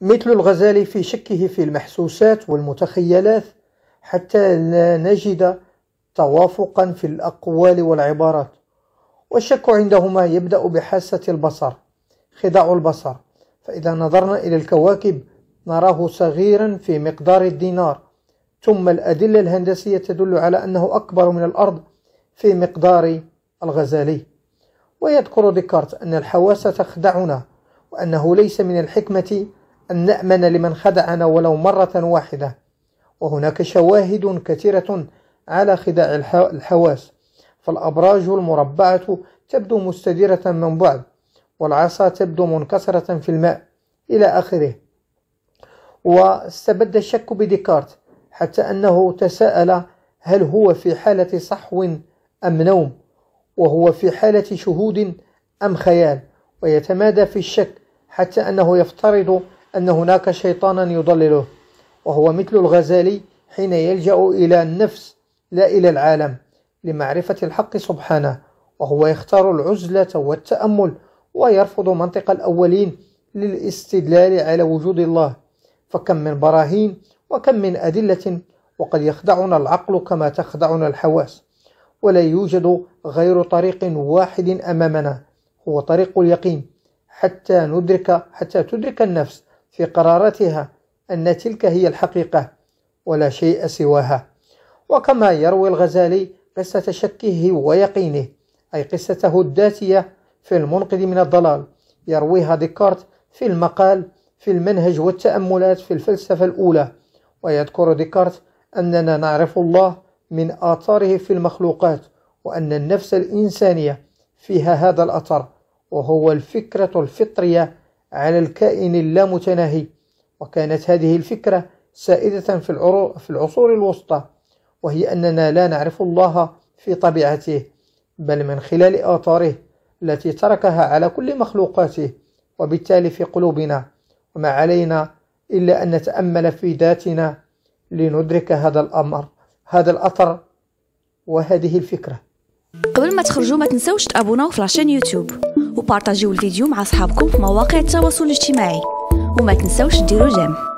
مثل الغزالي في شكه في المحسوسات والمتخيلات حتى لا نجد توافقا في الأقوال والعبارات والشك عندهما يبدأ بحاسة البصر خداع البصر فإذا نظرنا إلى الكواكب نراه صغيرا في مقدار الدينار ثم الأدلة الهندسية تدل على أنه أكبر من الأرض في مقدار الغزالي ويذكر ديكارت أن الحواس تخدعنا وأنه ليس من الحكمة أن نأمن لمن خدعنا ولو مرة واحدة وهناك شواهد كثيرة على خداع الحواس فالأبراج المربعة تبدو مستديرة من بعد والعصا تبدو منكسرة في الماء إلى آخره واستبد الشك بديكارت حتى أنه تساءل هل هو في حالة صحو أم نوم وهو في حالة شهود أم خيال ويتمادى في الشك حتى أنه يفترض أن هناك شيطانا يضلله وهو مثل الغزالي حين يلجأ إلى النفس لا إلى العالم لمعرفة الحق سبحانه وهو يختار العزلة والتأمل ويرفض منطق الأولين للاستدلال على وجود الله فكم من براهين وكم من أدلة وقد يخدعنا العقل كما تخدعنا الحواس ولا يوجد غير طريق واحد أمامنا هو طريق اليقين حتى ندرك حتى تدرك النفس في قرارتها أن تلك هي الحقيقة ولا شيء سواها وكما يروي الغزالي قصة شكه ويقينه أي قصته الذاتية في المنقذ من الضلال يرويها ديكارت في المقال في المنهج والتأملات في الفلسفة الأولى ويذكر ديكارت أننا نعرف الله من آثاره في المخلوقات وأن النفس الإنسانية فيها هذا الأثر وهو الفكرة الفطرية على الكائن اللامتناهي وكانت هذه الفكرة سائدة في العصور الوسطى وهي أننا لا نعرف الله في طبيعته بل من خلال آثاره التي تركها على كل مخلوقاته وبالتالي في قلوبنا وما علينا إلا أن نتأمل في ذاتنا لندرك هذا الأمر هذا الأثر وهذه الفكرة قبل ما تخرجوا ما تنسوش تابوناو في لاشين يوتيوب وبارطاجيو الفيديو مع أصحابكم في مواقع التواصل الاجتماعي وما تنسوش ديروا جيم